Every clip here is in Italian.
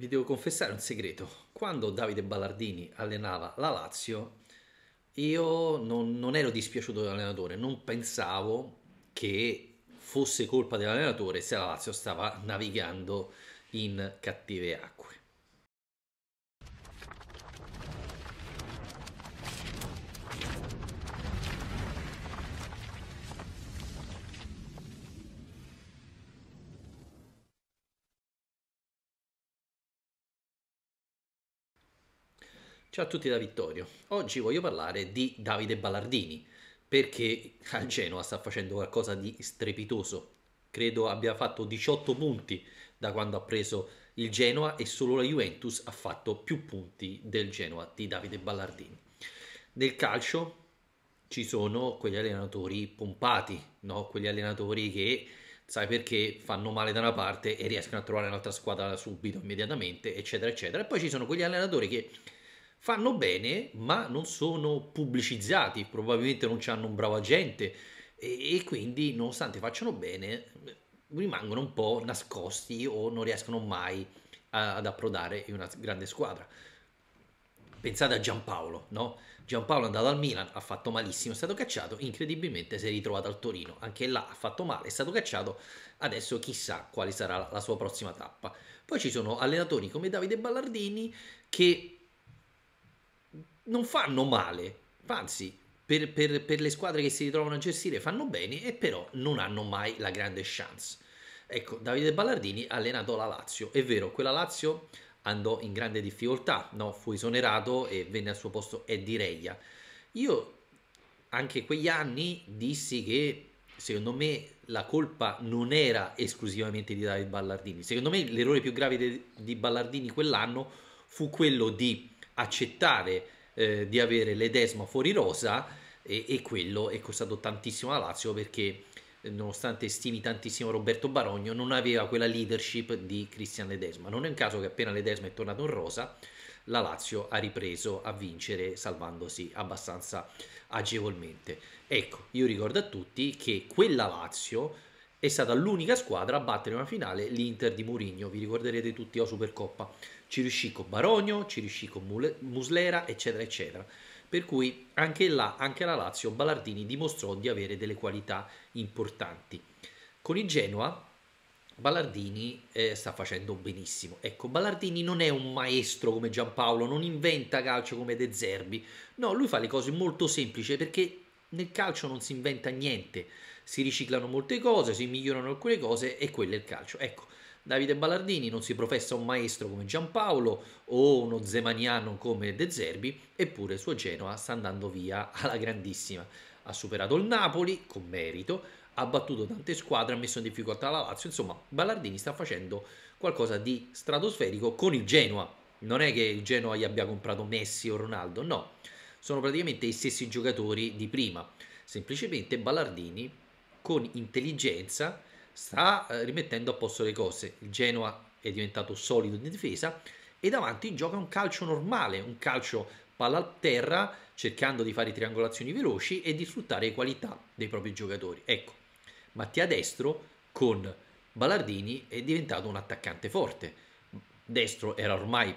Vi devo confessare un segreto. Quando Davide Ballardini allenava la Lazio, io non, non ero dispiaciuto dell'allenatore, non pensavo che fosse colpa dell'allenatore se la Lazio stava navigando in cattive acque. Ciao a tutti da Vittorio. Oggi voglio parlare di Davide Ballardini perché al Genoa sta facendo qualcosa di strepitoso. Credo abbia fatto 18 punti da quando ha preso il Genoa e solo la Juventus ha fatto più punti del Genoa di Davide Ballardini. Nel calcio ci sono quegli allenatori pompati, no? quegli allenatori che sai perché fanno male da una parte e riescono a trovare un'altra squadra subito, immediatamente, eccetera, eccetera. E poi ci sono quegli allenatori che fanno bene ma non sono pubblicizzati, probabilmente non hanno un bravo agente e, e quindi nonostante facciano bene rimangono un po' nascosti o non riescono mai a, ad approdare in una grande squadra. Pensate a Giampaolo, no? Giampaolo è andato al Milan, ha fatto malissimo, è stato cacciato, incredibilmente si è ritrovato al Torino, anche là ha fatto male, è stato cacciato, adesso chissà quale sarà la sua prossima tappa. Poi ci sono allenatori come Davide Ballardini che non fanno male, anzi per, per, per, le squadre che si ritrovano a gestire fanno bene e però non hanno mai la grande chance. Ecco, Davide Ballardini ha allenato la Lazio, è vero, quella Lazio andò in grande difficoltà, no? fu esonerato e venne al suo posto Eddie Reia. Io anche quegli anni dissi che secondo me la colpa non era esclusivamente di Davide Ballardini, secondo me l'errore più grave de, di Ballardini quell'anno fu quello di accettare eh, di avere l'Edesma fuori rosa e, e, quello è costato tantissimo alla Lazio perché eh, nonostante stimi tantissimo Roberto Barogno non aveva quella leadership di Cristian Ledesma. Non è un caso che appena Ledesma è tornato in rosa la Lazio ha ripreso a vincere salvandosi abbastanza agevolmente. Ecco, io ricordo a tutti che quella Lazio è stata l'unica squadra a battere in una finale l'Inter di Mourinho, vi ricorderete tutti o oh, Supercoppa, ci riuscì con Barogno, ci riuscì con Muslera, eccetera, eccetera. Per cui anche là, anche alla Lazio, Ballardini dimostrò di avere delle qualità importanti. Con il Genoa, Ballardini eh, sta facendo benissimo. Ecco, Ballardini non è un maestro come Giampaolo, non inventa calcio come De Zerbi. No, lui fa le cose molto semplici perché nel calcio non si inventa niente, si riciclano molte cose, si migliorano alcune cose e quello è il calcio. Ecco, Davide Ballardini non si professa un maestro come Giampaolo o uno zemaniano come De Zerbi, eppure il suo Genoa sta andando via alla grandissima. Ha superato il Napoli con merito, ha battuto tante squadre, ha messo in difficoltà la Lazio, insomma Ballardini sta facendo qualcosa di stratosferico con il Genoa. Non è che il Genoa gli abbia comprato Messi o Ronaldo, no sono praticamente i stessi giocatori di prima. Semplicemente Ballardini con intelligenza sta eh, rimettendo a posto le cose. Il Genoa è diventato solido in difesa e davanti gioca un calcio normale, un calcio palla a terra, cercando di fare triangolazioni veloci e di sfruttare le qualità dei propri giocatori. Ecco, Mattia Destro con Ballardini è diventato un attaccante forte. Destro era ormai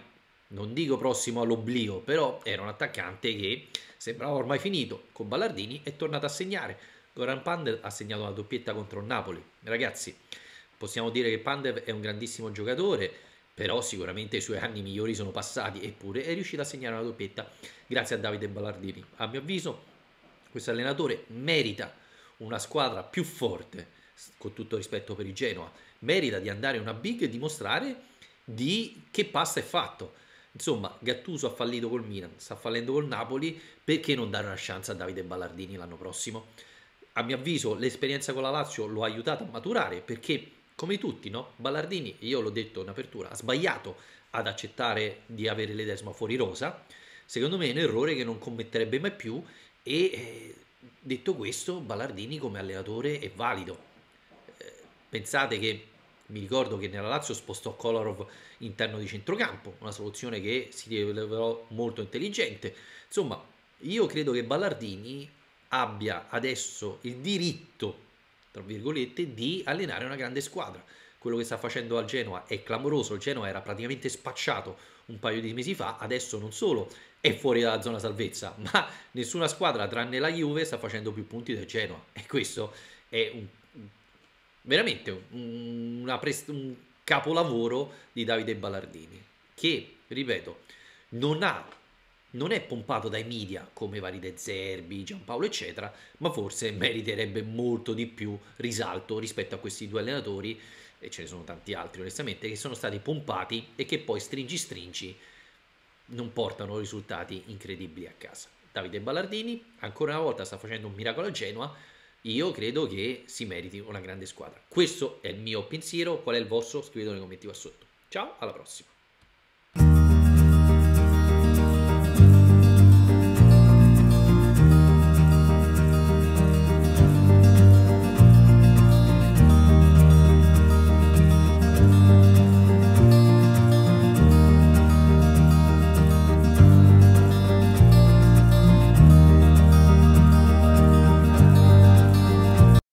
non dico prossimo all'oblio, però era un attaccante che sembrava ormai finito. Con Ballardini è tornato a segnare. Goran Pandev ha segnato una doppietta contro il Napoli. Ragazzi, possiamo dire che Pandev è un grandissimo giocatore, però sicuramente i suoi anni migliori sono passati, eppure è riuscito a segnare una doppietta grazie a Davide Ballardini. A mio avviso, questo allenatore merita una squadra più forte, con tutto rispetto per il Genoa, merita di andare in una big e dimostrare di che passa è fatto Insomma, Gattuso ha fallito col Milan, sta fallendo col Napoli, perché non dare una chance a Davide Ballardini l'anno prossimo? A mio avviso l'esperienza con la Lazio lo ha aiutato a maturare perché come tutti, no? Ballardini, io l'ho detto in apertura, ha sbagliato ad accettare di avere l'edesma fuori rosa. Secondo me è un errore che non commetterebbe mai più e eh, detto questo, Ballardini come allenatore è valido. Eh, pensate che mi ricordo che nella Lazio spostò Kolarov interno di centrocampo, una soluzione che si rivelò molto intelligente. Insomma, io credo che Ballardini abbia adesso il diritto, tra virgolette, di allenare una grande squadra. Quello che sta facendo al Genoa è clamoroso, il Genoa era praticamente spacciato un paio di mesi fa, adesso non solo è fuori dalla zona salvezza, ma nessuna squadra tranne la Juve sta facendo più punti del Genoa e questo è un, veramente un, pres- un capolavoro di Davide Ballardini, che, ripeto, non, ha, non è pompato dai media come vari De Zerbi, Giampaolo, eccetera, ma forse meriterebbe molto di più risalto rispetto a questi due allenatori, e ce ne sono tanti altri onestamente, che sono stati pompati e che poi stringi stringi non portano risultati incredibili a casa. Davide Ballardini ancora una volta sta facendo un miracolo a Genoa, io credo che si meriti una grande squadra. Questo è il mio pensiero, qual è il vostro? Scrivetelo nei commenti qua sotto. Ciao, alla prossima.